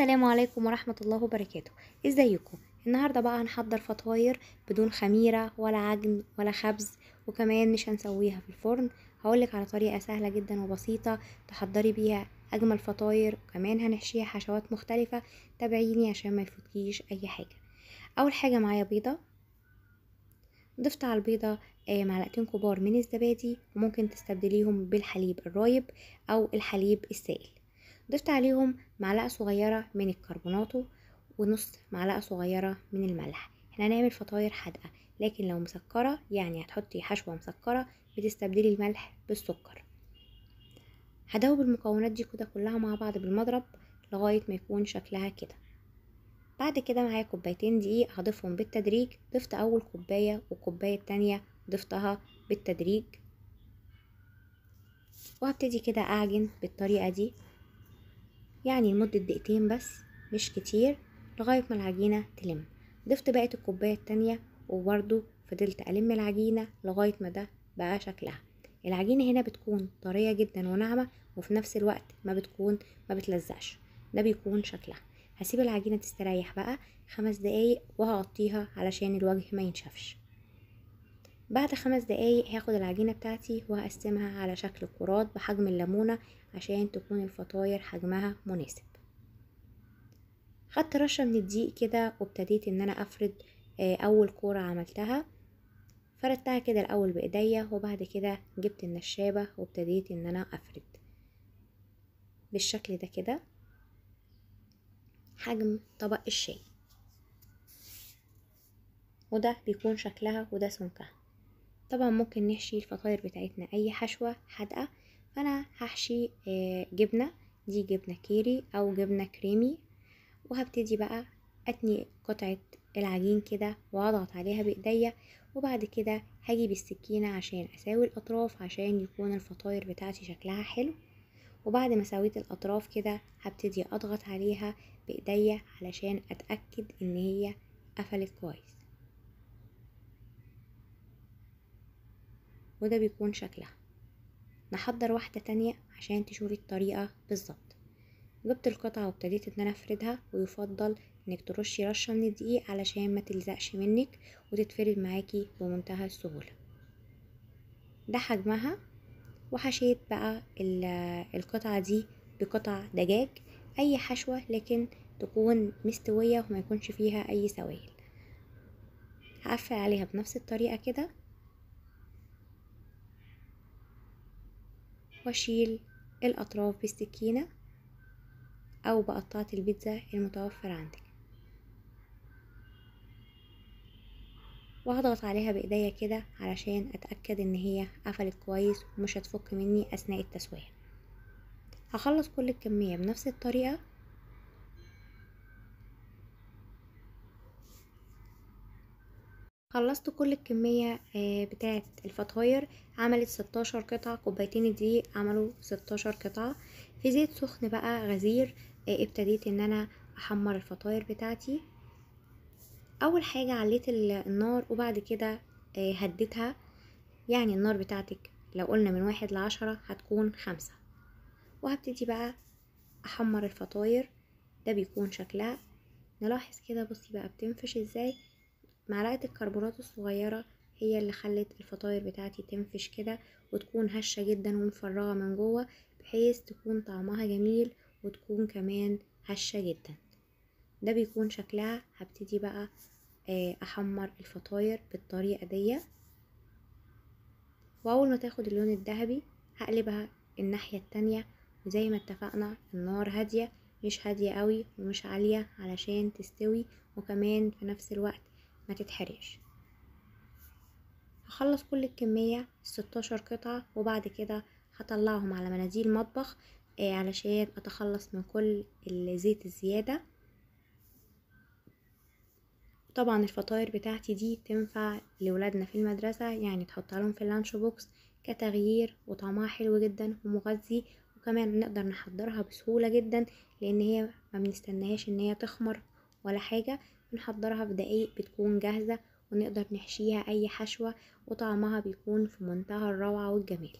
السلام عليكم ورحمة الله وبركاته ازيكم النهاردة بقى هنحضر فطاير بدون خميرة ولا عجن ولا خبز وكمان مش هنسويها في الفرن هقولك على طريقة سهلة جدا وبسيطة تحضري بيها أجمل فطاير وكمان هنحشيها حشوات مختلفة تابعيني عشان ما يفوتكيش أي حاجة أول حاجة معايا بيضة ضفت على البيضة آه، معلقتين كبار من الزبادي وممكن تستبدليهم بالحليب الرايب أو الحليب السائل ضفت عليهم معلقة صغيرة من الكربوناتو ونص معلقة صغيرة من الملح احنا هنعمل فطاير حادقة لكن لو مسكرة يعني هتحطي حشوة مسكرة بتستبدلي الملح بالسكر هدوب المكونات دي كده كلها مع بعض بالمضرب لغاية ما يكون شكلها كده بعد كده معايا كوبايتين دقيق هضيفهم بالتدريج ضفت اول كوباية والكوباية التانية ضفتها بالتدريج وهبتدي كده اعجن بالطريقة دي يعني لمدة دقيقتين بس مش كتير لغاية ما العجينة تلم ضفت بقية الكوباية التانية وبرضو فضلت ألم العجينة لغاية ما ده بقى شكلها العجينة هنا بتكون طرية جدا وناعمة وفي نفس الوقت ما بتكون ما بتلزقش ده بيكون شكلها هسيب العجينة تستريح بقى خمس دقايق وهغطيها علشان الوجه ما ينشفش بعد خمس دقايق هاخد العجينة بتاعتي وهقسمها على شكل كرات بحجم الليمونة عشان تكون الفطاير حجمها مناسب خدت رشة من الدقيق كده وابتديت ان انا افرد آه، اول كورة عملتها فردتها كده الاول بايديا وبعد كده جبت النشابة وابتديت ان انا افرد بالشكل ده كده حجم طبق الشاي وده بيكون شكلها وده سمكها طبعا ممكن نحشي الفطاير بتاعتنا اي حشوة حادقة فانا هحشي آه، جبنة دي جبنة كيري او جبنة كريمي وهبتدي بقى اتني قطعة العجين كده واضغط عليها بايديا وبعد كده هجيب السكينة عشان اساوي الاطراف عشان يكون الفطاير بتاعتي شكلها حلو وبعد ما سويت الاطراف كده هبتدي اضغط عليها بايديا علشان اتاكد ان هي قفلت كويس وده بيكون شكلها نحضر واحدة تانية عشان تشوفي الطريقة بالظبط جبت القطعة وابتديت ان انا افردها ويفضل انك ترشي رشة من الدقيق علشان ما تلزقش منك وتتفرد معاكي بمنتهى السهولة ده حجمها وحشيت بقى القطعة دي بقطع دجاج اي حشوة لكن تكون مستوية وما يكونش فيها اي سوائل هقفل عليها بنفس الطريقة كده وأشيل الأطراف بالسكينة أو بقطعة البيتزا المتوفر عندك وهضغط عليها بإيديا كده علشان أتأكد إن هي قفلت كويس ومش هتفك مني أثناء التسوية هخلص كل الكمية بنفس الطريقة خلصت كل الكمية آه، بتاعة الفطاير عملت ستاشر قطعة كوبايتين الدقيق عملوا ستاشر قطعة في زيت سخن بقى غزير آه، ابتديت ان انا احمر الفطاير بتاعتي اول حاجة عليت النار وبعد كده آه، هديتها يعني النار بتاعتك لو قلنا من واحد لعشرة هتكون خمسة وهبتدي بقى احمر الفطاير ده بيكون شكلها نلاحظ كده بصي بقى بتنفش ازاي معلقة الكربونات الصغيرة هي اللي خلت الفطاير بتاعتي تنفش كده وتكون هشة جدا ومفرغة من جوه بحيث تكون طعمها جميل وتكون كمان هشة جدا ده بيكون شكلها هبتدي بقى آه، احمر الفطاير بالطريقة دي واول ما تاخد اللون الذهبي هقلبها الناحية التانية وزي ما اتفقنا النار هادية مش هادية قوي ومش عالية علشان تستوي وكمان في نفس الوقت ما تتحرقش هخلص كل الكمية الستاشر قطعة وبعد كده هطلعهم على مناديل مطبخ آه، علشان اتخلص من كل الزيت الزيادة طبعا الفطاير بتاعتي دي تنفع لولادنا في المدرسة يعني تحطها لهم في اللانش بوكس كتغيير وطعمها حلو جدا ومغذي وكمان نقدر نحضرها بسهولة جدا لان هي ما بنستناهاش ان هي تخمر ولا حاجة بنحضرها في دقايق بتكون جاهزة ونقدر نحشيها أي حشوة وطعمها بيكون في منتهى الروعة والجمال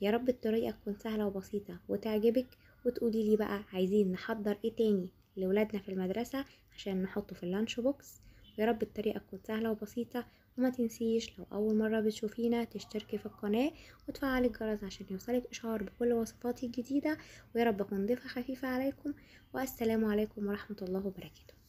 يا رب الطريقة تكون سهلة وبسيطة وتعجبك وتقولي لي بقى عايزين نحضر ايه تاني لولادنا في المدرسة عشان نحطه في اللانش بوكس يا رب الطريقة تكون سهلة وبسيطة وما تنسيش لو أول مرة بتشوفينا تشتركي في القناة وتفعلي الجرس عشان يوصلك إشعار بكل وصفاتي الجديدة ويا رب أكون ضيفة خفيفة عليكم والسلام عليكم ورحمة الله وبركاته